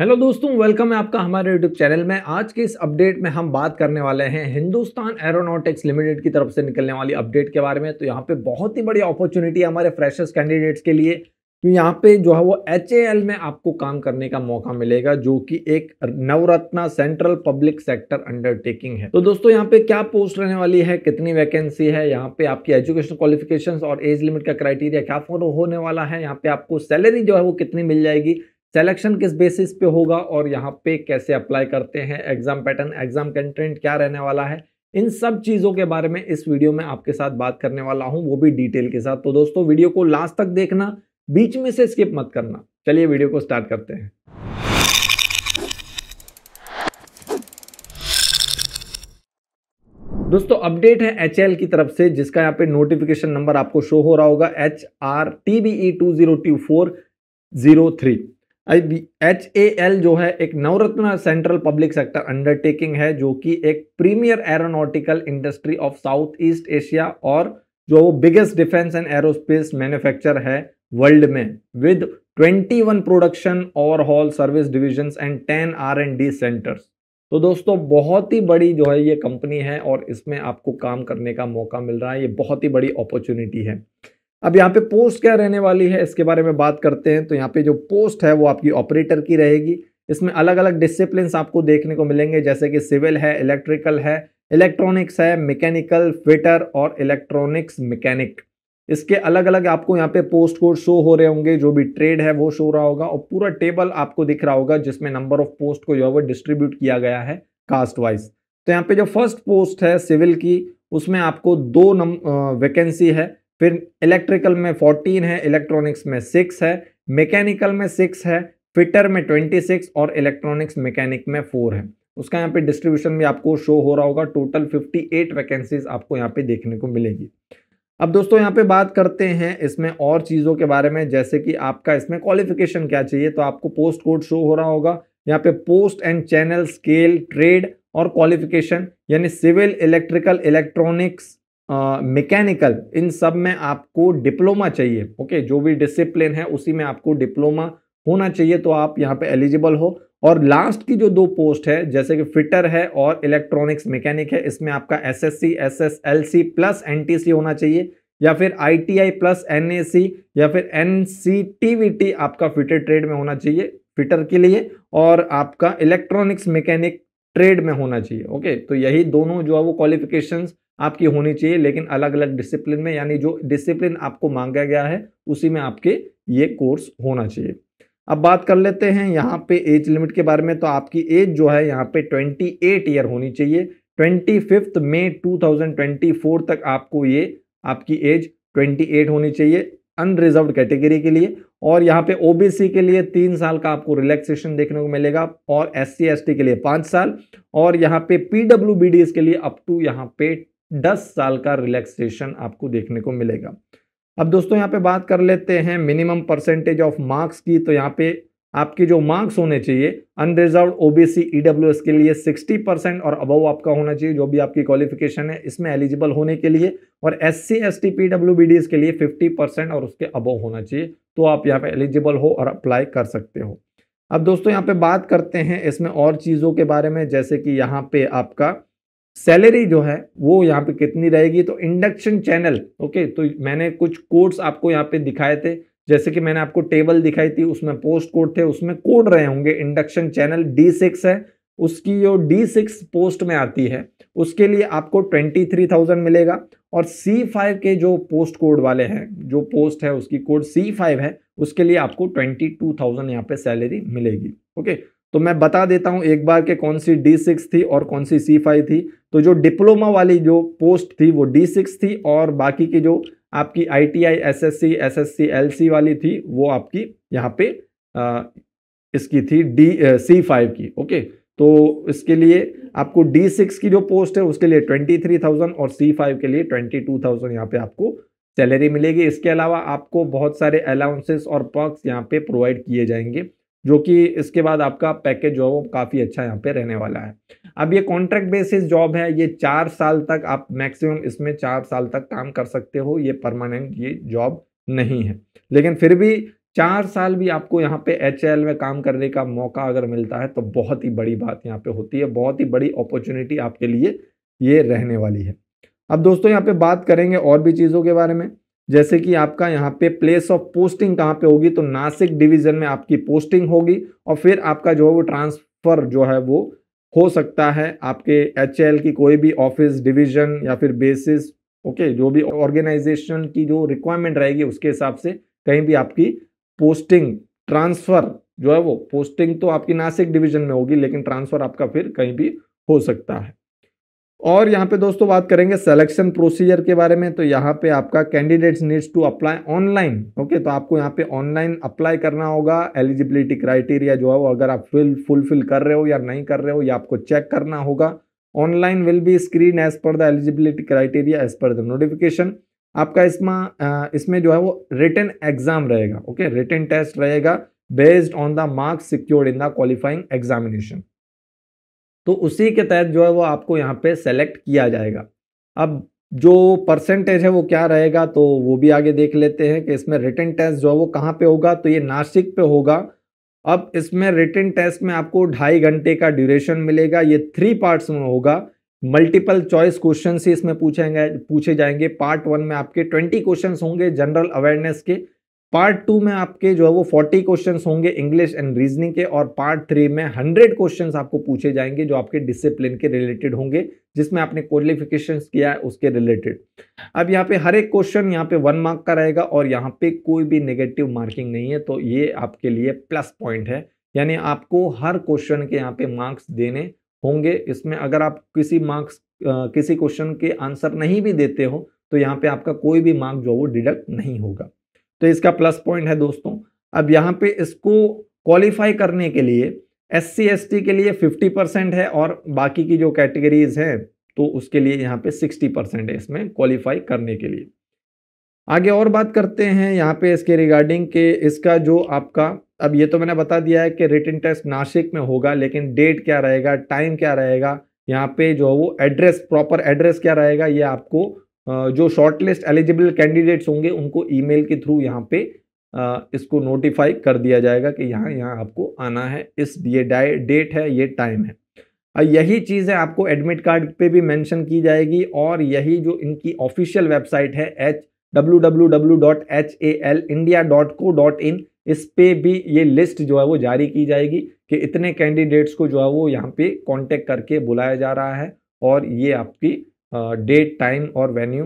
Hello दोस्तों welcome है आपका हमारे यूट्यूब चैनल में आज के इस अपडेट में हम बात करने वाले हैं हिंदुस्तान एरोनॉटिक्स लिमिटेड की तरफ से निकलने वाली अपडेट के बारे में तो यहाँ पे बहुत ही बड़ी अपॉर्चुनिटी है हमारे फ्रेशर्स कैंडिडेट्स के लिए तो यहाँ पे जो है वो एच में आपको काम करने का मौका मिलेगा जो कि एक Navratna central public sector undertaking है तो दोस्तों यहाँ पे क्या पोस्ट रहने वाली है कितनी वैकेंसी है यहाँ पे आपकी एजुकेशन क्वालिफिकेशन और एज लिमिट का क्राइटेरिया क्या फॉलो होने वाला है यहाँ पे आपको सैलरी जो है वो कितनी मिल जाएगी सेलेक्शन किस बेसिस पे होगा और यहाँ पे कैसे अप्लाई करते हैं एग्जाम पैटर्न एग्जाम कंटेंट क्या रहने वाला है इन सब चीज़ों के बारे में इस वीडियो में आपके साथ बात करने वाला हूँ वो भी डिटेल के साथ तो दोस्तों वीडियो को लास्ट तक देखना बीच में से स्किप मत करना चलिए वीडियो को स्टार्ट करते हैं दोस्तों अपडेट है एच की तरफ से जिसका यहाँ पे नोटिफिकेशन नंबर आपको शो हो रहा होगा H R T B E two zero two four zero three H A L जो है एक Navratna central public sector undertaking है जो कि एक premier aeronautical industry of South East Asia और जो biggest defence and aerospace manufacture है वर्ल्ड में with 21 production overhaul service division and 10 R and D centres तो दोस्तों बहुत ही बड़ी जो है ये कंपनी है और इसमें आपको काम करने का मौका मिल रहा है ये बहुत ही बड़ी अपॉर्चुनिटी है अब यहाँ पे पोस्ट क्या रहने वाली है इसके बारे में बात करते हैं तो यहाँ पे जो पोस्ट है वो आपकी ऑपरेटर की रहेगी इसमें अलग अलग डिसिप्लिन आपको देखने को मिलेंगे जैसे कि सिविल है इलेक्ट्रिकल है इलेक्ट्रॉनिक्स है मैकेनिकल फिटर और इलेक्ट्रॉनिक्स मैकेनिक इसके अलग अलग आपको यहाँ पे पोस्ट कोड शो हो रहे होंगे जो भी ट्रेड है वो शो हो रहा होगा और पूरा टेबल आपको दिख रहा होगा जिसमें नंबर ऑफ पोस्ट को जो है वो डिस्ट्रीब्यूट किया गया है कास्ट वाइज तो यहाँ पे जो फर्स्ट पोस्ट है सिविल की उसमें आपको दो वैकेंसी है फिर इलेक्ट्रिकल में फोर्टीन है इलेक्ट्रॉनिक्स में सिक्स है मैकेनिकल में सिक्स है फिटर में ट्वेंटी सिक्स और इलेक्ट्रॉनिक्स मैकेनिक में फोर है उसका यहाँ पे डिस्ट्रीब्यूशन भी आपको शो हो रहा होगा टोटल फिफ्टी एट वैकेंसीज आपको यहाँ पे देखने को मिलेगी अब दोस्तों यहाँ पे बात करते हैं इसमें और चीज़ों के बारे में जैसे कि आपका इसमें क्वालिफिकेशन क्या चाहिए तो आपको पोस्ट कोड शो हो रहा होगा यहाँ पे post and channel scale trade और क्वालिफिकेशन यानी सिविल इलेक्ट्रिकल इलेक्ट्रॉनिक्स मैकेनिकल इन सब में आपको डिप्लोमा चाहिए ओके okay? जो भी डिसिप्लिन है उसी में आपको डिप्लोमा होना चाहिए तो आप यहाँ पे एलिजिबल हो और लास्ट की जो दो पोस्ट है जैसे कि फिटर है और इलेक्ट्रॉनिक्स मैकेनिक है इसमें आपका S S C S S L C plus N T C होना चाहिए या फिर I T I plus N A C या फिर N C T V T आपका फिटर ट्रेड में होना चाहिए फिटर के लिए और आपका इलेक्ट्रॉनिक्स मैकेनिक ट्रेड में होना चाहिए ओके तो यही दोनों जो है वो क्वालिफिकेशंस आपकी होनी चाहिए लेकिन अलग अलग डिसिप्लिन में यानी जो डिसिप्लिन आपको मांगा गया है उसी में आपके ये कोर्स होना चाहिए अब बात कर लेते हैं यहाँ पे एज लिमिट के बारे में तो आपकी एज जो है यहाँ पे 28 ईयर होनी चाहिए ट्वेंटी फिफ्थ मई 2024 तक आपको ये आपकी एज 28 होनी चाहिए अनरिजर्व कैटेगरी के लिए और यहाँ पे ओबीसी के लिए तीन साल का आपको रिलैक्सेशन देखने को मिलेगा और एस सी के लिए पाँच साल और यहाँ पे पी के लिए अप टू यहाँ पे दस साल का रिलैक्सेशन आपको देखने को मिलेगा अब दोस्तों यहाँ पे बात कर लेते हैं मिनिमम परसेंटेज ऑफ मार्क्स की तो यहाँ पे आपके जो मार्क्स होने चाहिए अनरिजर्व ओबीसी एस के लिए 60 परसेंट और अबव आपका होना चाहिए जो भी आपकी क्वालिफिकेशन है इसमें एलिजिबल होने के लिए और S C S T D के लिए 50 परसेंट और उसके अबव होना चाहिए तो आप यहाँ पे एलिजिबल हो और अप्लाई कर सकते हो अब दोस्तों यहाँ पे बात करते हैं इसमें और चीज़ों के बारे में जैसे कि यहाँ पे आपका सैलरी जो है वो यहाँ पे कितनी रहेगी तो इंडक्शन चैनल ओके तो मैंने कुछ कोड्स आपको यहाँ पे दिखाए थे जैसे कि मैंने आपको टेबल दिखाई थी उसमें पोस्ट कोड थे उसमें कोड रहे होंगे इंडक्शन चैनल डी सिक्स है उसकी जो डी सिक्स पोस्ट में आती है उसके लिए आपको ट्वेंटी थ्री थाउजेंड मिलेगा और सी फाइव के जो पोस्ट कोड वाले हैं जो पोस्ट है उसकी कोड सी फाइव है उसके लिए आपको ट्वेंटी टू थाउजेंड यहाँ पे सैलरी मिलेगी ओके तो मैं बता देता हूं एक बार के कौन सी डी सिक्स थी और कौन सी सी फाइव थी तो जो डिप्लोमा वाली जो पोस्ट थी वो डी सिक्स थी और बाकी की जो आपकी I T I S S C S S L C सी वाली थी वो आपकी यहाँ पे आ, इसकी थी डी सी फाइव की ओके तो इसके लिए आपको डी सिक्स की जो पोस्ट है उसके लिए ट्वेंटी थ्री थाउजेंड और सी फाइव के लिए ट्वेंटी टू थाउजेंड यहाँ पे आपको सैलरी मिलेगी इसके अलावा आपको बहुत सारे अलाउंसेस और पर्क्स यहाँ पे प्रोवाइड किए जाएंगे जो कि इसके बाद आपका पैकेज जो है वो काफ़ी अच्छा यहाँ पे रहने वाला है अब ये कॉन्ट्रैक्ट बेसिस जॉब है ये चार साल तक आप मैक्सिमम इसमें चार साल तक काम कर सकते हो ये परमानेंट ये जॉब नहीं है लेकिन फिर भी चार साल भी आपको यहाँ पे एच में काम करने का मौका अगर मिलता है तो बहुत ही बड़ी बात यहाँ पे होती है बहुत ही बड़ी अपॉर्चुनिटी आपके लिए ये रहने वाली है अब दोस्तों यहाँ पे बात करेंगे और भी चीज़ों के बारे में जैसे कि आपका यहाँ पे प्लेस ऑफ पोस्टिंग कहाँ पे होगी तो नासिक डिवीजन में आपकी पोस्टिंग होगी और फिर आपका जो है वो ट्रांसफर जो है वो हो सकता है आपके एच की कोई भी ऑफिस डिवीजन या फिर बेसिस ओके जो भी ऑर्गेनाइजेशन की जो रिक्वायरमेंट रहेगी उसके हिसाब से कहीं भी आपकी पोस्टिंग ट्रांसफर जो है वो पोस्टिंग तो आपकी नासिक डिवीजन में होगी लेकिन ट्रांसफर आपका फिर कहीं भी हो सकता है और यहाँ पे दोस्तों बात करेंगे सेलेक्शन प्रोसीजर के बारे में तो यहाँ पे आपका candidates needs to apply online okay तो आपको यहाँ पे ऑनलाइन अप्लाई करना होगा एलिजिबिलिटी क्राइटेरिया जो है वो अगर आप फिल फुलफिल कर रहे हो या नहीं कर रहे हो या आपको चेक करना होगा online will be screen as per the eligibility criteria as per the notification आपका इसमें इसमें जो है वो रिटर्न एग्जाम रहेगा ओके रिटर्न टेस्ट रहेगा based on the marks secured in the qualifying examination तो उसी के तहत जो है वो आपको यहाँ पे सेलेक्ट किया जाएगा अब जो परसेंटेज है वो क्या रहेगा तो वो भी आगे देख लेते हैं कि इसमें रिटर्न टेस्ट जो है वो कहाँ पे होगा तो ये नासिक पे होगा अब इसमें रिटर्न टेस्ट में आपको ढाई घंटे का ड्यूरेशन मिलेगा ये थ्री पार्ट्स में होगा मल्टीपल चॉइस क्वेश्चन ही इसमें पूछेंगे पूछे जाएंगे पार्ट वन में आपके ट्वेंटी क्वेश्चन होंगे जनरल अवेयरनेस के पार्ट टू में आपके जो है वो फोर्टी क्वेश्चन होंगे इंग्लिश एंड रीजनिंग के और पार्ट थ्री में हंड्रेड क्वेश्चन आपको पूछे जाएंगे जो आपके डिसिप्लिन के रिलेटेड होंगे जिसमें आपने क्वालिफिकेशन किया है उसके रिलेटेड अब यहाँ पे हर एक क्वेश्चन यहाँ पे वन मार्क का रहेगा और यहाँ पे कोई भी नेगेटिव मार्किंग नहीं है तो ये आपके लिए प्लस पॉइंट है यानी आपको हर क्वेश्चन के यहाँ पे मार्क्स देने होंगे इसमें अगर आप किसी मार्क्स किसी क्वेश्चन के आंसर नहीं भी देते हो तो यहाँ पे आपका कोई भी मार्क जो वो डिडक्ट नहीं होगा तो इसका प्लस पॉइंट है दोस्तों अब यहाँ पे इसको क्वालिफाई करने के लिए एस सी एस टी के लिए फिफ्टी परसेंट है और बाकी की जो कैटेगरीज हैं तो उसके लिए यहाँ पे सिक्सटी परसेंट है इसमें क्वालिफाई करने के लिए आगे और बात करते हैं यहाँ पे इसके रिगार्डिंग के इसका जो आपका अब ये तो मैंने बता दिया है कि रिटर्न टेस्ट नासिक में होगा लेकिन डेट क्या रहेगा टाइम क्या रहेगा यहाँ पे जो है वो एड्रेस प्रॉपर एड्रेस क्या रहेगा ये आपको जो शॉर्टलिस्ट एलिजिबल कैंडिडेट्स होंगे उनको ईमेल के थ्रू यहाँ पे इसको नोटिफाई कर दिया जाएगा कि यहाँ यहाँ आपको आना है इस ये डेट है ये टाइम है यही चीज़ है आपको एडमिट कार्ड पे भी मेंशन की जाएगी और यही जो इनकी ऑफिशियल वेबसाइट है H W W W dot H A L India dot co dot in इस पे भी ये लिस्ट जो है वो जारी की जाएगी कि इतने कैंडिडेट्स को जो है वो यहाँ पे कांटेक्ट करके बुलाया जा रहा है और ये आपकी डेट टाइम और वेन्यू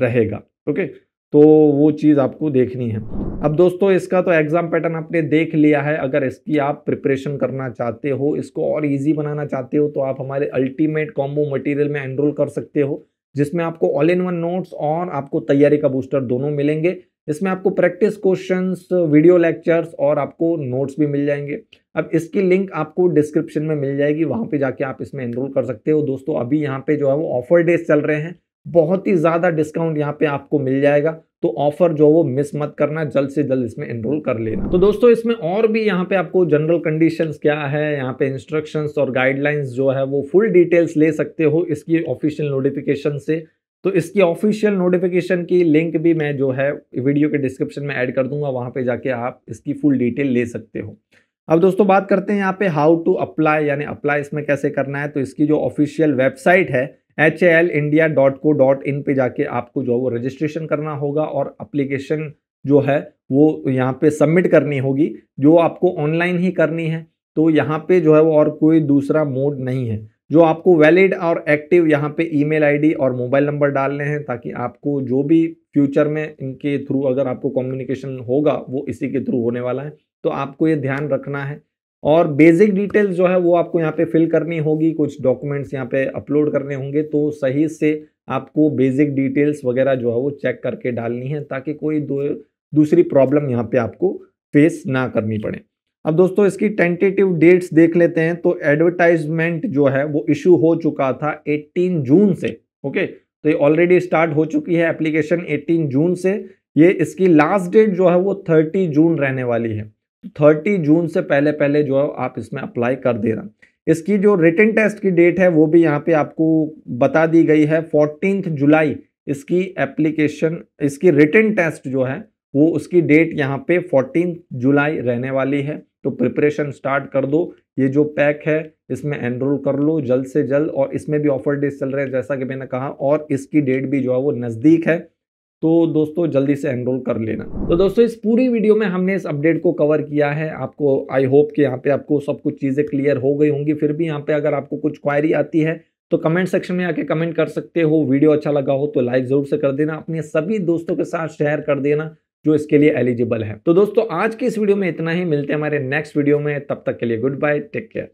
रहेगा ओके तो वो चीज़ आपको देखनी है अब दोस्तों इसका तो एग्ज़ाम पैटर्न आपने देख लिया है अगर इसकी आप प्रिपरेशन करना चाहते हो इसको और इजी बनाना चाहते हो तो आप हमारे अल्टीमेट कॉम्बो मटेरियल में एनरोल कर सकते हो जिसमें आपको ऑल इन वन नोट्स और आपको तैयारी का बूस्टर दोनों मिलेंगे इसमें आपको प्रैक्टिस क्वेश्चंस वीडियो लेक्चर्स और आपको नोट्स भी मिल जाएंगे अब इसकी लिंक आपको डिस्क्रिप्शन में मिल जाएगी वहाँ पे जाके आप इसमें एनरोल कर सकते हो दोस्तों अभी यहाँ पे जो है वो ऑफर डेज चल रहे हैं बहुत ही ज़्यादा डिस्काउंट यहाँ पे आपको मिल जाएगा तो ऑफर जो वो मिस मत करना जल्द से जल्द इसमें एनरोल कर लेना तो दोस्तों इसमें और भी यहाँ पे आपको जनरल कंडीशंस क्या है यहाँ पे इंस्ट्रक्शंस और गाइडलाइंस जो है वो फुल डिटेल्स ले सकते हो इसकी ऑफिशियल नोटिफिकेशन से तो इसकी ऑफिशियल नोटिफिकेशन की लिंक भी मैं जो है वीडियो के डिस्क्रिप्शन में ऐड कर दूंगा वहाँ पे जाके आप इसकी फुल डिटेल ले सकते हो अब दोस्तों बात करते हैं यहाँ पे हाउ टू अप्लाई यानी अप्लाई इसमें कैसे करना है तो इसकी जो ऑफिशियल वेबसाइट है H L India dot co dot in पर जाके आपको जो है वो रजिस्ट्रेशन करना होगा और अप्लीकेशन जो है वो यहाँ पे सबमिट करनी होगी जो आपको ऑनलाइन ही करनी है तो यहाँ पे जो है वो और कोई दूसरा मोड नहीं है जो आपको वैलिड और एक्टिव यहाँ पे ईमेल आईडी और मोबाइल नंबर डालने हैं ताकि आपको जो भी फ्यूचर में इनके थ्रू अगर आपको कम्युनिकेशन होगा वो इसी के थ्रू होने वाला है तो आपको ये ध्यान रखना है और बेसिक डिटेल्स जो है वो आपको यहाँ पे फिल करनी होगी कुछ डॉक्यूमेंट्स यहाँ पे अपलोड करने होंगे तो सही से आपको बेसिक डिटेल्स वगैरह जो है वो चेक करके डालनी है ताकि कोई दूसरी प्रॉब्लम यहाँ पर आपको फेस ना करनी पड़े अब दोस्तों इसकी टेंटेटिव डेट्स देख लेते हैं तो एडवर्टाइजमेंट जो है वो इशू हो चुका था 18 जून से ओके तो ये ऑलरेडी स्टार्ट हो चुकी है एप्लीकेशन 18 जून से ये इसकी लास्ट डेट जो है वो 30 जून रहने वाली है 30 जून से पहले पहले जो है आप इसमें अप्लाई कर दे रहा इसकी जो रिटर्न टेस्ट की डेट है वो भी यहाँ पे आपको बता दी गई है फोर्टीन जुलाई इसकी एप्लीकेशन इसकी रिटर्न टेस्ट जो है वो उसकी डेट यहाँ पे फोर्टीन जुलाई रहने वाली है तो प्रिपरेशन स्टार्ट कर दो ये जो पैक है इसमें एनरोल कर लो जल्द से जल्द और इसमें भी ऑफर डेज चल रहे हैं जैसा कि मैंने कहा और इसकी डेट भी जो है वो नज़दीक है तो दोस्तों जल्दी से एनरोल कर लेना तो दोस्तों इस पूरी वीडियो में हमने इस अपडेट को कवर किया है आपको आई होप कि यहाँ पे आपको सब कुछ चीज़ें क्लियर हो गई होंगी फिर भी यहाँ पे अगर आपको कुछ क्वायरी आती है तो कमेंट सेक्शन में आके कमेंट कर सकते हो वीडियो अच्छा लगा हो तो लाइक ज़रूर से कर देना अपने सभी दोस्तों के साथ शेयर कर देना जो इसके लिए एलिजिबल है तो दोस्तों आज के इस वीडियो में इतना ही मिलते हैं हमारे नेक्स्ट वीडियो में तब तक के लिए गुड बाय टेक केयर